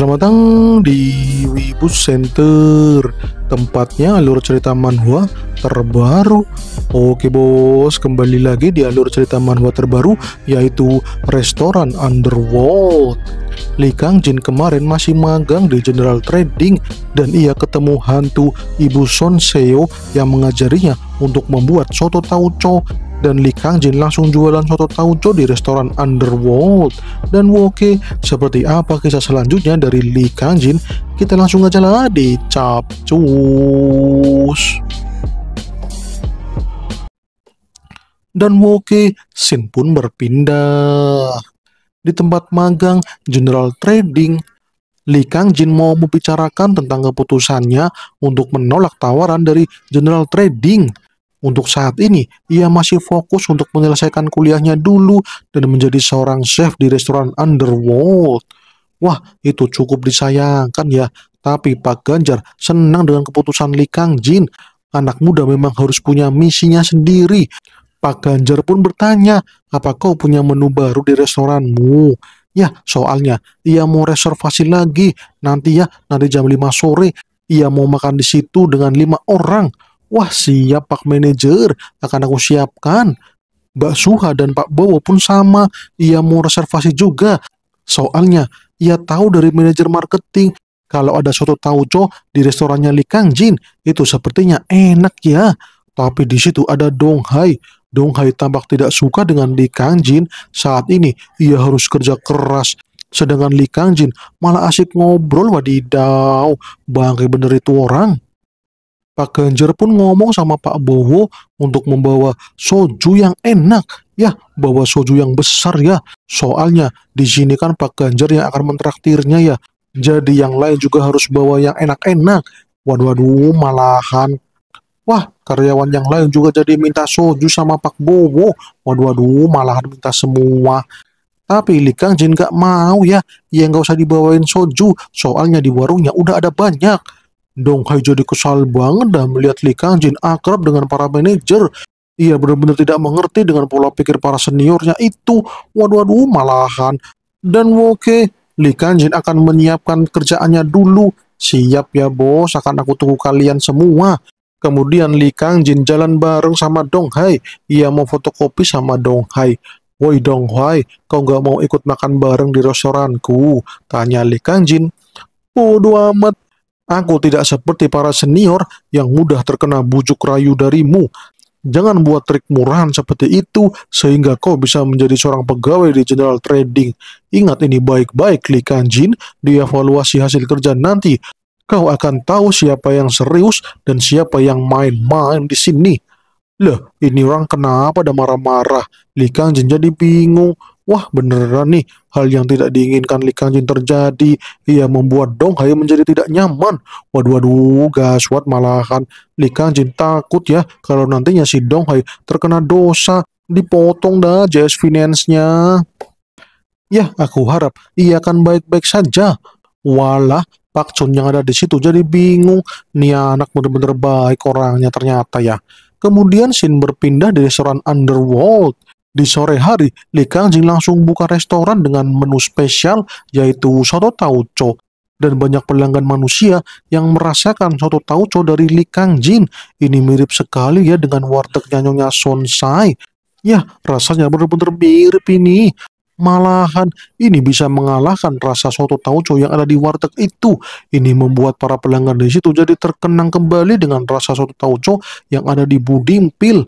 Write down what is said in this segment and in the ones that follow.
Selamat datang di Wibu Center Tempatnya alur cerita manhwa terbaru Oke bos, kembali lagi di alur cerita manhwa terbaru Yaitu Restoran Underworld Li Kang Jin kemarin masih magang di General Trading Dan ia ketemu hantu Ibu Son Seo yang mengajarinya untuk membuat soto tauco dan Lee Kang Jin langsung jualan soto tauco di restoran Underworld dan Woke seperti apa kisah selanjutnya dari Lee Kang Jin kita langsung aja lah di capcus dan Woke Sin pun berpindah di tempat magang General Trading Lee Kang Jin mau membicarakan tentang keputusannya untuk menolak tawaran dari General Trading untuk saat ini, ia masih fokus untuk menyelesaikan kuliahnya dulu dan menjadi seorang chef di restoran Underworld. Wah, itu cukup disayangkan ya. Tapi Pak Ganjar senang dengan keputusan Li Kang Jin. Anak muda memang harus punya misinya sendiri. Pak Ganjar pun bertanya, apa kau punya menu baru di restoranmu? Ya, soalnya ia mau reservasi lagi. Nanti ya, nanti jam 5 sore. Ia mau makan di situ dengan lima orang. Wah siap Pak Manager akan aku siapkan. Mbak Suha dan Pak Bowo pun sama, ia mau reservasi juga. Soalnya, ia tahu dari manajer marketing kalau ada soto tauco di restorannya Li Kang Jin, itu sepertinya enak ya. Tapi di situ ada Dong Hai. Dong Hai tampak tidak suka dengan Li Kang Jin. Saat ini ia harus kerja keras. Sedangkan Li Kang Jin malah asik ngobrol wadidaw. Bangke bener itu orang. Pak Ganjar pun ngomong sama Pak Bowo untuk membawa soju yang enak. Ya, bawa soju yang besar ya. Soalnya di sini kan Pak Ganjar yang akan mentraktirnya ya. Jadi yang lain juga harus bawa yang enak-enak. Waduh, waduh, malahan. Wah, karyawan yang lain juga jadi minta soju sama Pak Bowo. Waduh, waduh, malahan minta semua. Tapi Likang Jin gak mau ya, ya nggak usah dibawain soju, soalnya di warungnya udah ada banyak. Dong Hai jadi kesal banget dan melihat Li Kang Jin akrab dengan para manajer. Ia benar-benar tidak mengerti dengan pola pikir para seniornya itu. Waduh, waduh, malahan. Dan oke, Li Kang Jin akan menyiapkan kerjaannya dulu. Siap ya bos, akan aku tunggu kalian semua. Kemudian Li Kang Jin jalan bareng sama Dong Hai. Ia mau fotokopi sama Dong Hai. Woi Dong Hai, kau gak mau ikut makan bareng di restoranku? Tanya Li Kang Jin. Bodoh amat, Aku tidak seperti para senior yang mudah terkena bujuk rayu darimu. Jangan buat trik murahan seperti itu sehingga kau bisa menjadi seorang pegawai di General Trading. Ingat ini baik-baik, Li Kanjin, dievaluasi hasil kerja nanti. Kau akan tahu siapa yang serius dan siapa yang main-main di sini. Loh, ini orang kenapa ada marah-marah? Li Kanjin jadi bingung. Wah beneran nih hal yang tidak diinginkan Li Kangjin terjadi. Ia membuat Dong Hai menjadi tidak nyaman. Waduh waduh gaswat malahan Li Kangjin takut ya kalau nantinya si Dong Hai terkena dosa dipotong dah jazz finance-nya. Ya aku harap ia akan baik-baik saja. Walah Pak Chun yang ada di situ jadi bingung. Nih anak bener-bener baik orangnya ternyata ya. Kemudian Shin berpindah di restoran Underworld di sore hari, Li Kangjing langsung buka restoran dengan menu spesial yaitu soto tauco. Dan banyak pelanggan manusia yang merasakan soto tauco dari Li Kangjing. Ini mirip sekali ya dengan warteg nyonya Son Sai. Ya, rasanya benar-benar mirip ini. Malahan, ini bisa mengalahkan rasa soto tauco yang ada di warteg itu. Ini membuat para pelanggan di situ jadi terkenang kembali dengan rasa soto tauco yang ada di Budimpil.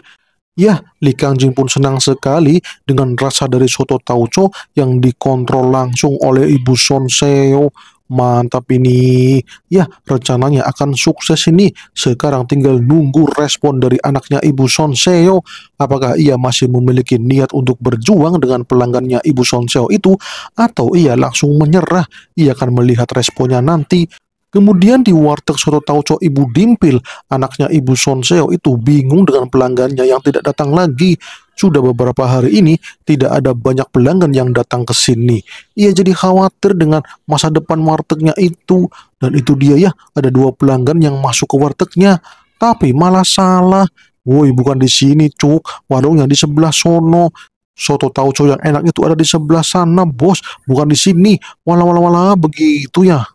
Ya, Li Kangjing pun senang sekali dengan rasa dari soto tauco yang dikontrol langsung oleh Ibu Son Seo. Mantap ini. Ya, rencananya akan sukses ini. Sekarang tinggal nunggu respon dari anaknya Ibu Son Seo. Apakah ia masih memiliki niat untuk berjuang dengan pelanggannya Ibu Son Seo itu? Atau ia langsung menyerah? Ia akan melihat responnya nanti. Kemudian di warteg Soto Tauco Ibu Dimpil, anaknya Ibu Sonseo itu bingung dengan pelanggannya yang tidak datang lagi. Sudah beberapa hari ini tidak ada banyak pelanggan yang datang ke sini. Ia jadi khawatir dengan masa depan wartegnya itu. Dan itu dia ya, ada dua pelanggan yang masuk ke wartegnya. Tapi malah salah. Woi bukan di sini cuk, warung yang di sebelah sono soto tauco yang enak itu ada di sebelah sana bos bukan di sini wala wala wala begitu ya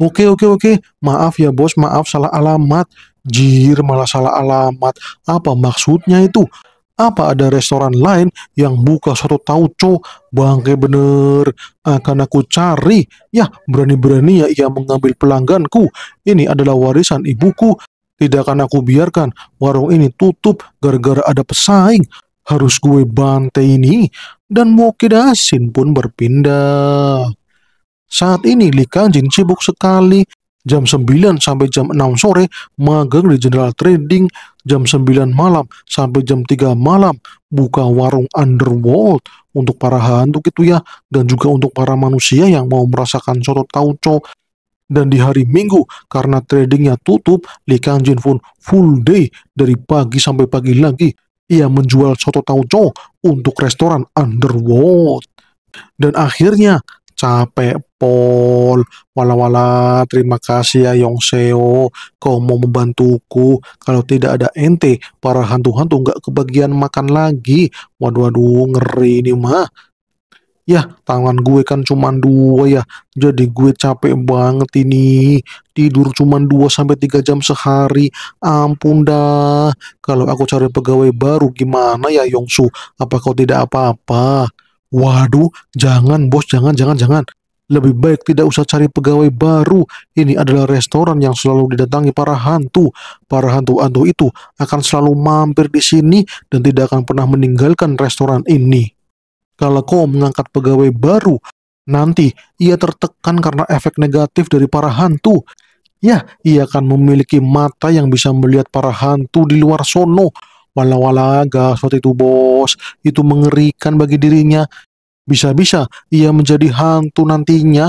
Oke, oke, oke. Maaf ya bos, maaf salah alamat. Jir, malah salah alamat. Apa maksudnya itu? Apa ada restoran lain yang buka soto tauco? Bangke bener, akan aku cari. Yah, berani-berani ya ia mengambil pelangganku. Ini adalah warisan ibuku. Tidak akan aku biarkan warung ini tutup gara-gara ada pesaing. Harus gue bantai ini. Dan Mokedasin pun berpindah. Saat ini Li Kanjin sibuk sekali jam 9 sampai jam 6 sore magang di General Trading jam 9 malam sampai jam 3 malam buka warung underworld untuk para hantu gitu ya dan juga untuk para manusia yang mau merasakan soto tauco dan di hari Minggu karena tradingnya tutup Li Kangjin pun full day dari pagi sampai pagi lagi ia menjual soto tauco untuk restoran underworld dan akhirnya capek Paul, wala-wala, terima kasih ya Yongseo, kau mau membantuku. Kalau tidak ada ente, para hantu-hantu nggak kebagian makan lagi. Waduh-waduh, ngeri ini mah. Ya, tangan gue kan cuma dua ya, jadi gue capek banget ini. Tidur cuma 2 sampai tiga jam sehari. Ampun dah. Kalau aku cari pegawai baru gimana ya Yongsu? Apa kau tidak apa-apa? Waduh, jangan bos, jangan, jangan, jangan. Lebih baik tidak usah cari pegawai baru. Ini adalah restoran yang selalu didatangi para hantu. Para hantu-hantu itu akan selalu mampir di sini dan tidak akan pernah meninggalkan restoran ini. Kalau kau mengangkat pegawai baru, nanti ia tertekan karena efek negatif dari para hantu. Ya, ia akan memiliki mata yang bisa melihat para hantu di luar sono. Walau wala seperti itu bos, itu mengerikan bagi dirinya. Bisa-bisa ia menjadi hantu nantinya.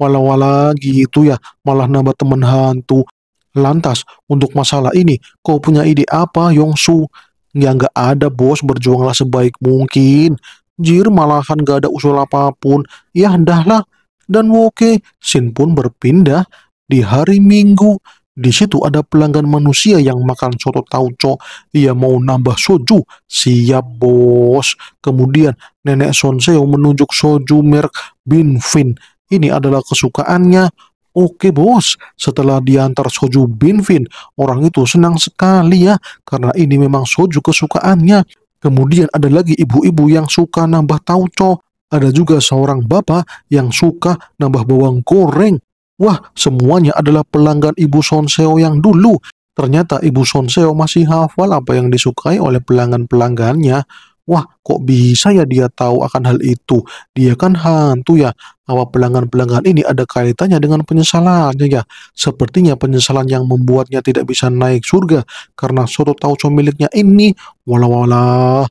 Walau wala gitu ya, malah nambah teman hantu. Lantas, untuk masalah ini, kau punya ide apa, Yongsu? Ya nggak ada, bos. Berjuanglah sebaik mungkin. Jir malahan nggak ada usul apapun. Ya, dahlah. Dan Woke, Sin pun berpindah di hari Minggu di situ ada pelanggan manusia yang makan soto tauco. Ia mau nambah soju. Siap, bos. Kemudian nenek Sonseo menunjuk soju merek Binfin. Ini adalah kesukaannya. Oke bos, setelah diantar soju Binfin, orang itu senang sekali ya, karena ini memang soju kesukaannya. Kemudian ada lagi ibu-ibu yang suka nambah tauco. Ada juga seorang bapak yang suka nambah bawang goreng. Wah, semuanya adalah pelanggan Ibu Sonseo yang dulu. Ternyata Ibu Sonseo masih hafal apa yang disukai oleh pelanggan-pelanggannya. Wah, kok bisa ya dia tahu akan hal itu? Dia kan hantu ya. Apa pelanggan-pelanggan ini ada kaitannya dengan penyesalannya ya? Sepertinya penyesalan yang membuatnya tidak bisa naik surga karena soto tauco miliknya ini. Walau walah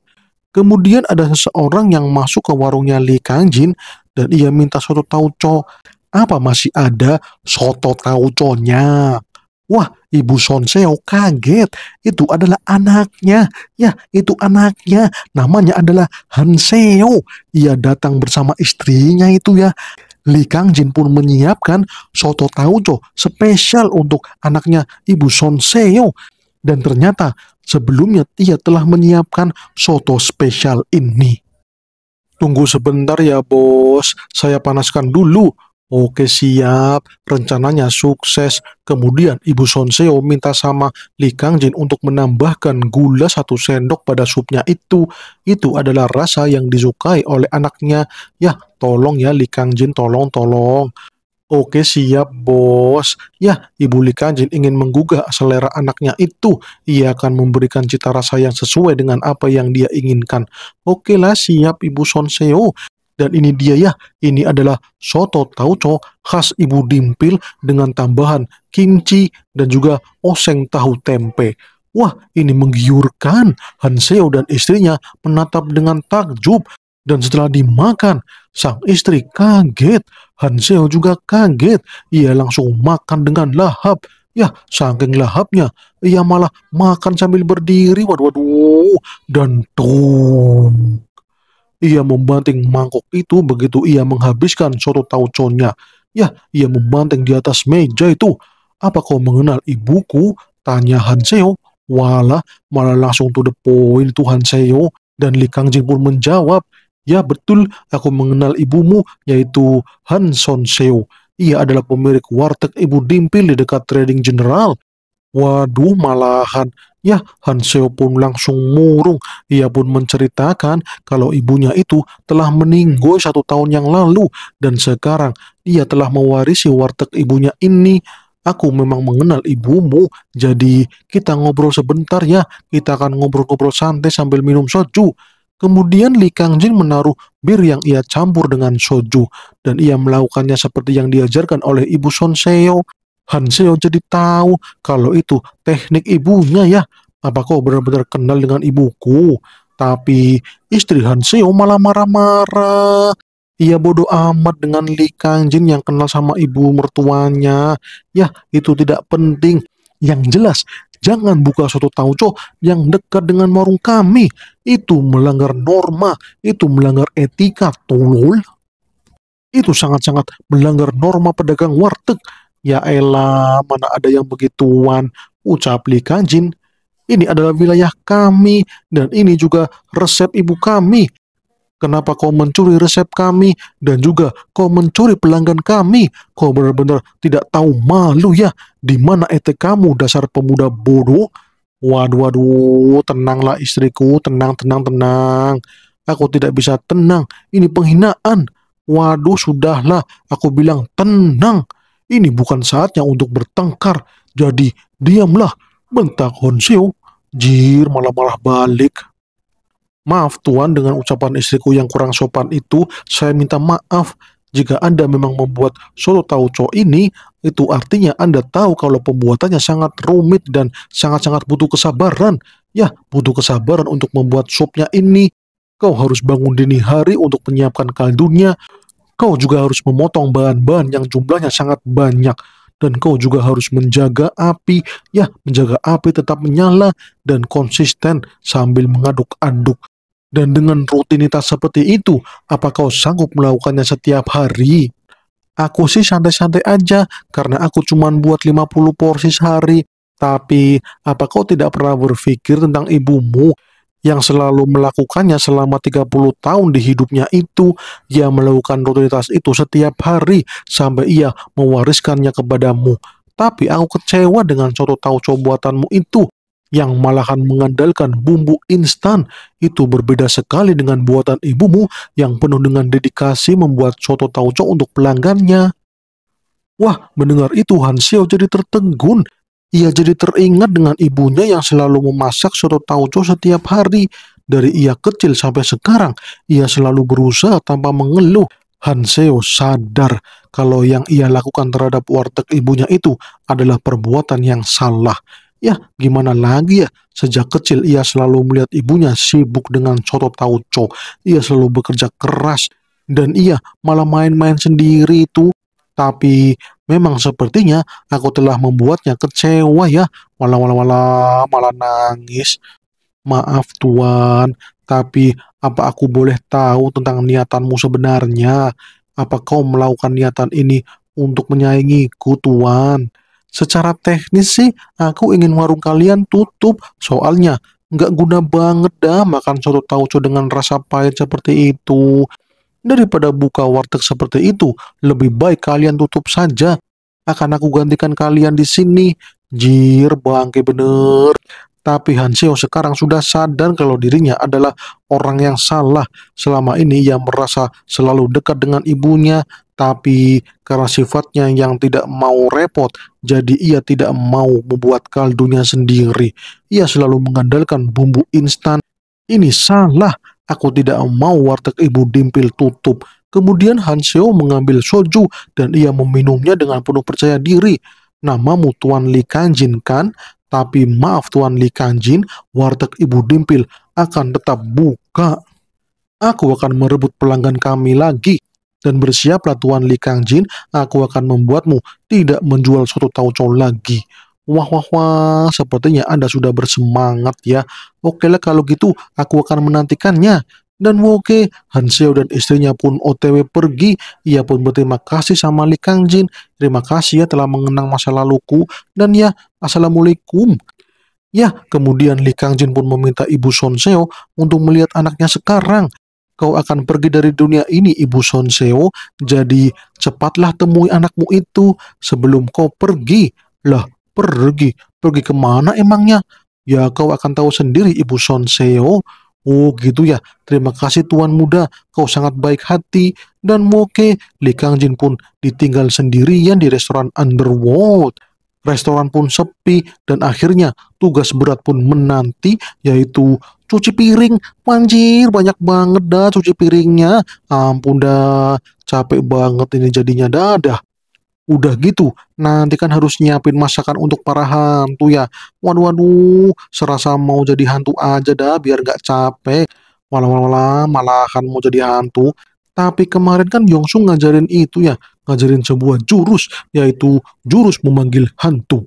Kemudian ada seseorang yang masuk ke warungnya Li Jin dan ia minta soto tauco. Apa masih ada soto tauconya? Wah, Ibu Sonseo kaget. Itu adalah anaknya. Ya, itu anaknya. Namanya adalah Hanseo. Ia datang bersama istrinya itu ya. Li Kangjin pun menyiapkan soto tauco spesial untuk anaknya Ibu Sonseo. Dan ternyata sebelumnya ia telah menyiapkan soto spesial ini. Tunggu sebentar ya bos, saya panaskan dulu Oke siap, rencananya sukses. Kemudian Ibu Sonseo minta sama Li Jin untuk menambahkan gula satu sendok pada supnya itu. Itu adalah rasa yang disukai oleh anaknya. Ya, tolong ya Li Jin, tolong, tolong. Oke siap bos. Ya, Ibu Li Jin ingin menggugah selera anaknya itu. Ia akan memberikan cita rasa yang sesuai dengan apa yang dia inginkan. Oke lah siap Ibu Sonseo. Dan ini dia ya, ini adalah soto tauco khas Ibu Dimpil dengan tambahan kimchi dan juga oseng tahu tempe. Wah, ini menggiurkan. Hanseo dan istrinya menatap dengan takjub dan setelah dimakan, sang istri kaget. Hanseo juga kaget. Ia langsung makan dengan lahap. Ya, saking lahapnya, ia malah makan sambil berdiri. Waduh, waduh. Dan tuh. Ia membanting mangkok itu begitu ia menghabiskan soto tauconnya. Ya, ia membanting di atas meja itu. Apa kau mengenal ibuku? Tanya Hanseo. Walah, malah langsung to the point tuh Hanseo. Dan Li Kangjing pun menjawab, Ya betul, aku mengenal ibumu, yaitu Han Son Seo. Ia adalah pemilik warteg ibu dimpil di dekat Trading General. Waduh malahan, ya Han Seo pun langsung murung. Ia pun menceritakan kalau ibunya itu telah meninggal satu tahun yang lalu dan sekarang ia telah mewarisi warteg ibunya ini. Aku memang mengenal ibumu, jadi kita ngobrol sebentar ya. Kita akan ngobrol-ngobrol santai sambil minum soju. Kemudian Li Jin menaruh bir yang ia campur dengan soju dan ia melakukannya seperti yang diajarkan oleh Ibu Son Seo. Hanseo jadi tahu kalau itu teknik ibunya ya. Apa kau benar-benar kenal dengan ibuku? Tapi istri Hanseo malah marah-marah. Ia bodoh amat dengan Li Kangjin yang kenal sama ibu mertuanya. Ya, itu tidak penting. Yang jelas, jangan buka suatu tauco yang dekat dengan warung kami. Itu melanggar norma, itu melanggar etika, tolol. Itu sangat-sangat melanggar norma pedagang warteg. Ya elah, mana ada yang begituan, ucap Li Kanjin. Ini adalah wilayah kami, dan ini juga resep ibu kami. Kenapa kau mencuri resep kami, dan juga kau mencuri pelanggan kami? Kau benar-benar tidak tahu malu ya, di mana etek kamu dasar pemuda bodoh? Waduh, waduh, tenanglah istriku, tenang, tenang, tenang. Aku tidak bisa tenang, ini penghinaan. Waduh, sudahlah, aku bilang tenang. Ini bukan saatnya untuk bertengkar, jadi diamlah, bentak Honseo. Jir malah-malah balik. Maaf tuan dengan ucapan istriku yang kurang sopan itu, saya minta maaf. Jika Anda memang membuat soto tauco ini, itu artinya Anda tahu kalau pembuatannya sangat rumit dan sangat-sangat butuh kesabaran. Ya, butuh kesabaran untuk membuat supnya ini. Kau harus bangun dini hari untuk menyiapkan kaldunya, Kau juga harus memotong bahan-bahan yang jumlahnya sangat banyak. Dan kau juga harus menjaga api, ya menjaga api tetap menyala dan konsisten sambil mengaduk-aduk. Dan dengan rutinitas seperti itu, apa kau sanggup melakukannya setiap hari? Aku sih santai-santai aja, karena aku cuma buat 50 porsi sehari. Tapi, apa kau tidak pernah berpikir tentang ibumu yang selalu melakukannya selama 30 tahun di hidupnya itu, ia melakukan rutinitas itu setiap hari sampai ia mewariskannya kepadamu. Tapi aku kecewa dengan soto tahu cobuatanmu itu yang malahan mengandalkan bumbu instan itu berbeda sekali dengan buatan ibumu yang penuh dengan dedikasi membuat soto tauco untuk pelanggannya. Wah, mendengar itu Hansio jadi tertegun ia jadi teringat dengan ibunya yang selalu memasak soto tauco setiap hari. Dari ia kecil sampai sekarang, ia selalu berusaha tanpa mengeluh. Hanseo sadar kalau yang ia lakukan terhadap warteg ibunya itu adalah perbuatan yang salah. Ya, gimana lagi ya? Sejak kecil ia selalu melihat ibunya sibuk dengan soto tauco. Ia selalu bekerja keras dan ia malah main-main sendiri itu tapi memang sepertinya aku telah membuatnya kecewa ya. Malah-malah malah malah nangis. Maaf tuan, tapi apa aku boleh tahu tentang niatanmu sebenarnya? Apa kau melakukan niatan ini untuk menyaingiku tuan? Secara teknis sih, aku ingin warung kalian tutup. Soalnya, nggak guna banget dah makan soto tauco dengan rasa pahit seperti itu. Daripada buka warteg seperti itu, lebih baik kalian tutup saja. Akan aku gantikan kalian di sini. Jir, bangke bener. Tapi Xiao sekarang sudah sadar kalau dirinya adalah orang yang salah selama ini ia merasa selalu dekat dengan ibunya tapi karena sifatnya yang tidak mau repot jadi ia tidak mau membuat kaldunya sendiri ia selalu mengandalkan bumbu instan ini salah Aku tidak mau warteg ibu Dimpil tutup. Kemudian Hanseo mengambil soju dan ia meminumnya dengan penuh percaya diri. Namamu Tuan Li Kanjin kan? Tapi maaf Tuan Li Kanjin, warteg ibu Dimpil akan tetap buka. Aku akan merebut pelanggan kami lagi. Dan bersiaplah Tuan Li Kangjin, aku akan membuatmu tidak menjual suatu tauco lagi. Wah wah wah, sepertinya Anda sudah bersemangat ya. Oke lah kalau gitu aku akan menantikannya. Dan Woke, Hanseo dan istrinya pun otw pergi. Ia pun berterima kasih sama Lee Kang Jin. Terima kasih ya telah mengenang masa laluku. Dan ya, Assalamualaikum. Ya, kemudian Lee Kang Jin pun meminta ibu Son Seo untuk melihat anaknya sekarang kau akan pergi dari dunia ini Ibu Son Seo. jadi cepatlah temui anakmu itu sebelum kau pergi. Lah, Pergi. Pergi kemana emangnya? Ya kau akan tahu sendiri Ibu Sonseo. Oh gitu ya, terima kasih Tuan Muda, kau sangat baik hati. Dan Moke, Li Jin pun ditinggal sendirian di restoran Underworld. Restoran pun sepi dan akhirnya tugas berat pun menanti yaitu cuci piring. Manjir, banyak banget dah cuci piringnya. Ampun dah, capek banget ini jadinya dadah. Udah gitu, nanti kan harus nyiapin masakan untuk para hantu ya. Waduh, waduh, serasa mau jadi hantu aja dah biar gak capek. Walau, malah malahan mau jadi hantu. Tapi kemarin kan Yongsu ngajarin itu ya, ngajarin sebuah jurus, yaitu jurus memanggil hantu.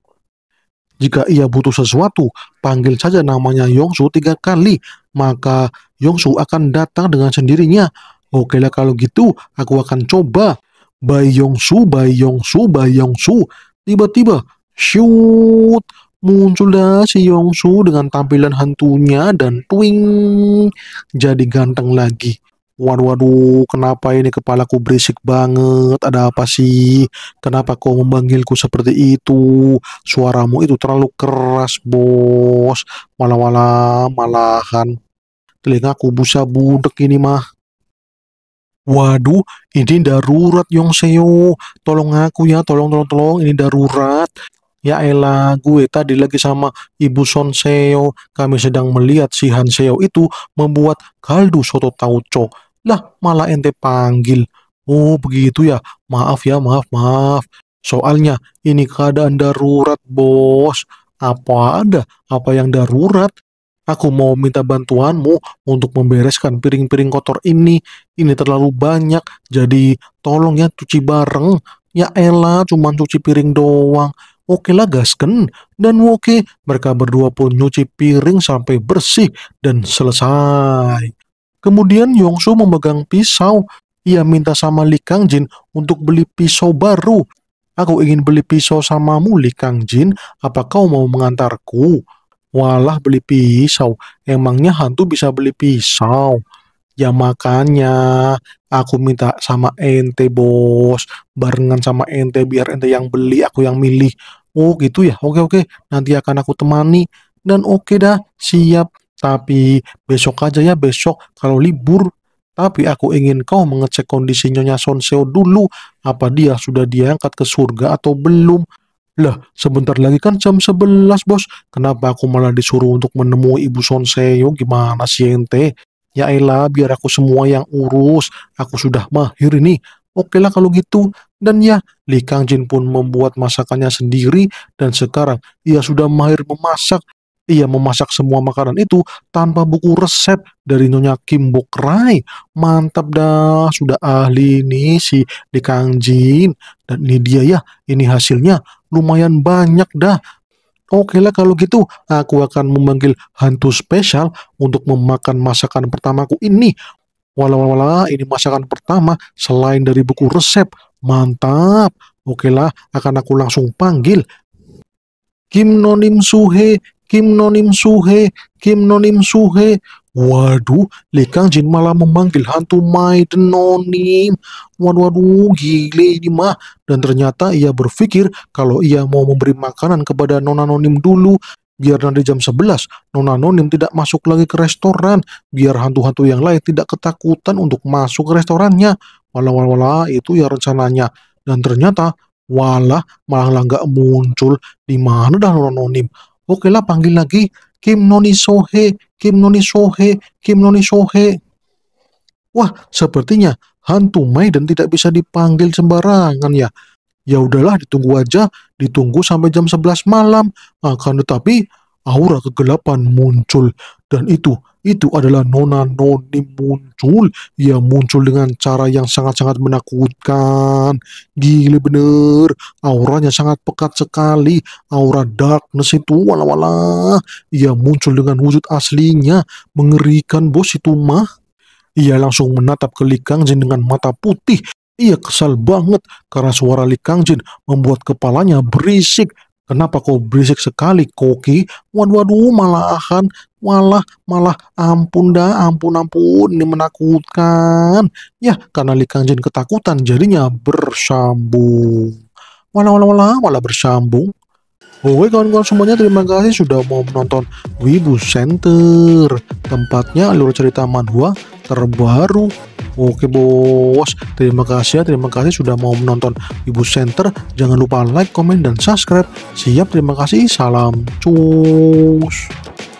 Jika ia butuh sesuatu, panggil saja namanya Yongsu tiga kali, maka Yongsu akan datang dengan sendirinya. Oke lah kalau gitu, aku akan coba. Bai Su, Bai Su, Bai Su. Tiba-tiba, shoot, muncullah si Yong Su dengan tampilan hantunya dan twing, jadi ganteng lagi. Waduh, waduh, kenapa ini kepalaku berisik banget? Ada apa sih? Kenapa kau memanggilku seperti itu? Suaramu itu terlalu keras, bos. Malah-malah, malahan. Telingaku busa budek ini mah. Waduh, ini darurat Yongseo. Tolong aku ya, tolong tolong tolong, ini darurat. Ya elah, gue tadi lagi sama Ibu Son Sonseo. Kami sedang melihat si Han Hanseo itu membuat kaldu soto tauco. Lah, malah ente panggil. Oh, begitu ya. Maaf ya, maaf, maaf. Soalnya ini keadaan darurat, bos. Apa ada? Apa yang darurat? Aku mau minta bantuanmu untuk membereskan piring-piring kotor ini. Ini terlalu banyak, jadi tolong ya cuci bareng. Ya Ella, cuma cuci piring doang. Oke lah gasken. Dan oke, mereka berdua pun nyuci piring sampai bersih dan selesai. Kemudian Yongsu memegang pisau. Ia minta sama Li Jin untuk beli pisau baru. Aku ingin beli pisau samamu, Li Jin. Apa kau mau mengantarku? Walah beli pisau, emangnya hantu bisa beli pisau? Ya makanya aku minta sama ente bos, barengan sama ente biar ente yang beli, aku yang milih. Oh gitu ya, oke oke, nanti akan aku temani. Dan oke dah, siap. Tapi besok aja ya besok kalau libur. Tapi aku ingin kau mengecek kondisinya Nyonya Sonseo dulu, apa dia sudah diangkat ke surga atau belum. Lah, sebentar lagi kan jam 11, Bos. Kenapa aku malah disuruh untuk menemui Ibu Sonseo? Gimana sih ente? Ya elah, biar aku semua yang urus. Aku sudah mahir ini. Oke lah kalau gitu. Dan ya, Li kang jin pun membuat masakannya sendiri dan sekarang ia sudah mahir memasak ia memasak semua makanan itu tanpa buku resep dari Nyonya Kim Bok Rai. Mantap dah, sudah ahli nih si di Kang Jin. Dan ini dia ya, ini hasilnya lumayan banyak dah. Oke lah kalau gitu, aku akan memanggil hantu spesial untuk memakan masakan pertamaku ini. Walau-walau ini masakan pertama selain dari buku resep. Mantap. Oke lah, akan aku langsung panggil Kim Nonim Suhe Kim Nonim Suhe, Kim Nonim Suhe. Waduh, kang Jin malah memanggil hantu Maiden Nonim. Waduh, waduh, gile ini mah. Dan ternyata ia berpikir kalau ia mau memberi makanan kepada Nona Nonim dulu, biar nanti jam 11 Nona Nonim tidak masuk lagi ke restoran biar hantu-hantu yang lain tidak ketakutan untuk masuk ke restorannya walau wala, itu ya rencananya dan ternyata wala malah nggak muncul di mana dah Nona Nonim Oke lah panggil lagi Kim Noni Sohe, Kim Noni Sohe, Kim Noni Sohe. Wah, sepertinya hantu Mei dan tidak bisa dipanggil sembarangan ya. Ya udahlah ditunggu aja, ditunggu sampai jam 11 malam. Akan tetapi aura kegelapan muncul dan itu itu adalah Nona Noni muncul. Ia muncul dengan cara yang sangat-sangat menakutkan. gila bener, auranya sangat pekat sekali. Aura darkness itu wala-wala. Ia muncul dengan wujud aslinya. Mengerikan bos itu mah. Ia langsung menatap ke Li Kangjin dengan mata putih. Ia kesal banget karena suara Li Kangjin membuat kepalanya berisik Kenapa kau berisik sekali, koki? Waduh, waduh, malahan, malah, malah, ampun dah, ampun, ampun, ini menakutkan. Ya, karena Li Kangjin ketakutan, jadinya bersambung. Walah, walah, walah, malah bersambung. Oke kawan-kawan semuanya terima kasih sudah mau menonton Wibu Center Tempatnya alur cerita manhwa terbaru Oke bos, terima kasih ya, terima kasih sudah mau menonton Wibu Center. Jangan lupa like, komen, dan subscribe. Siap, terima kasih. Salam cus.